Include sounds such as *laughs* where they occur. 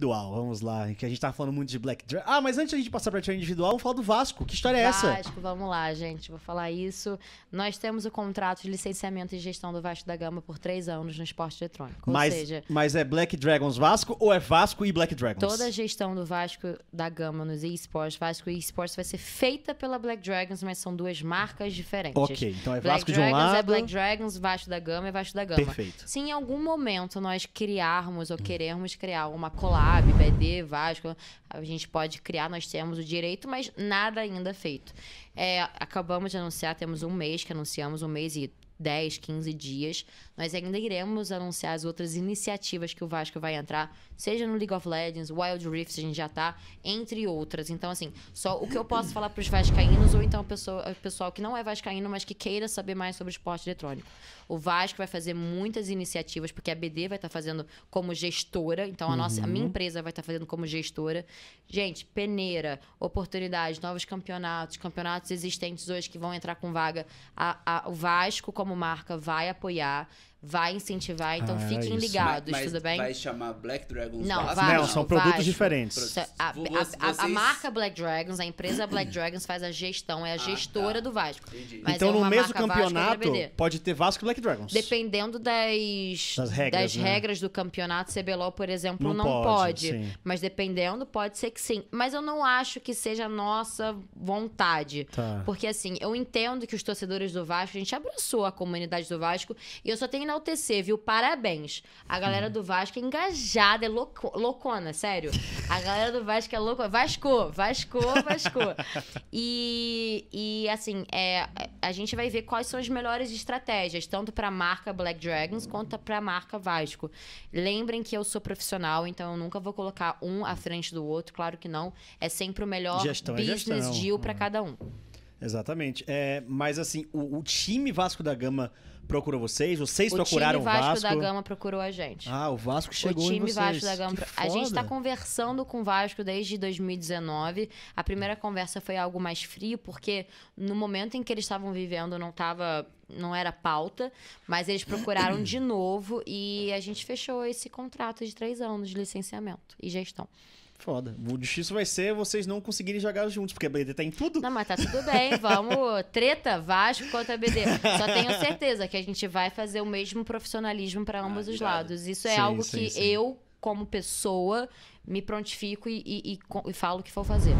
individual, vamos lá. Que a gente tava falando muito de Black Dragon. Ah, mas antes da gente passar pra tier individual, vamos falar do Vasco. Que história Vasco, é essa? Vasco, vamos lá, gente. Vou falar isso. Nós temos o contrato de licenciamento e gestão do Vasco da Gama por três anos no esporte eletrônico. Mas, seja, mas é Black Dragons Vasco ou é Vasco e Black Dragons? Toda a gestão do Vasco da Gama nos esportes, Vasco e esportes vai ser feita pela Black Dragons, mas são duas marcas diferentes. Ok, então é Vasco Black de Dragons um é lado. É Black Dragons, Vasco da Gama é Vasco da Gama. Perfeito. Se em algum momento nós criarmos ou querermos criar uma colar. FAB, BD, Vasco, a gente pode criar, nós temos o direito, mas nada ainda feito. É, acabamos de anunciar, temos um mês que anunciamos, um mês e 10, 15 dias, nós ainda iremos anunciar as outras iniciativas que o Vasco vai entrar, seja no League of Legends, Wild Rift, a gente já tá, entre outras. Então, assim, só o que eu posso falar para os vascaínos ou então o pessoa, pessoal que não é vascaíno, mas que queira saber mais sobre esporte eletrônico. O Vasco vai fazer muitas iniciativas, porque a BD vai estar tá fazendo como gestora, então a, nossa, uhum. a minha uhum. empresa vai estar tá fazendo como gestora. Gente, peneira, oportunidades, novos campeonatos, campeonatos existentes hoje que vão entrar com vaga. A, a, o Vasco como como marca vai apoiar vai incentivar, então ah, fiquem isso. ligados, mas, tudo bem? Vai chamar Black Dragons Não, Não, são produtos diferentes. A, a, a, a, marca Black Dragons, a empresa Black hum. Dragons faz a gestão, é a gestora ah, tá. do Vasco. então, é no mesmo campeonato, Vasco, pode ter Vasco e Black Dragons. Dependendo das, das, regras, das né? regras, do campeonato, CBLOL, por exemplo, não, não pode. pode mas dependendo, pode ser que sim. Mas eu não acho que seja a nossa vontade. Tá. Porque assim, eu entendo que os torcedores do Vasco, a gente abraçou a comunidade do Vasco, e eu só tenho enaltecer, viu? Parabéns. A galera do Vasco é engajada, é louco, loucona, sério. A galera do Vasco é louco Vasco, Vasco, Vasco. e, e, assim, é, a gente vai ver quais são as melhores estratégias, tanto para a marca Black Dragons quanto para a marca Vasco. Lembrem que eu sou profissional, então eu nunca vou colocar um à frente do outro, claro que não. É sempre o melhor gestão é business gestão. deal para hum. cada um. Exatamente. É, mas assim, o, o time Vasco da Gama procurou vocês? Vocês o procuraram o Vasco? O Vasco da Gama procurou a gente. Ah, o Vasco chegou O time Vasco da Gama. Pro... A gente está conversando com o Vasco desde 2019. A primeira conversa foi algo mais frio, porque no momento em que eles estavam vivendo não estava não era pauta, mas eles procuraram *coughs* de novo e a gente fechou esse contrato de três anos de licenciamento e gestão. Foda. O difícil vai ser vocês não conseguirem jogar juntos, porque a BD tá em tudo. Não, mas tá tudo bem. *laughs* Vamos. Treta, Vasco contra a BD. Só tenho certeza que a gente vai fazer o mesmo profissionalismo para ambos ah, os lados. Isso é sim, algo sim, que sim. eu, como pessoa, me prontifico e, e, e, e falo que vou fazer.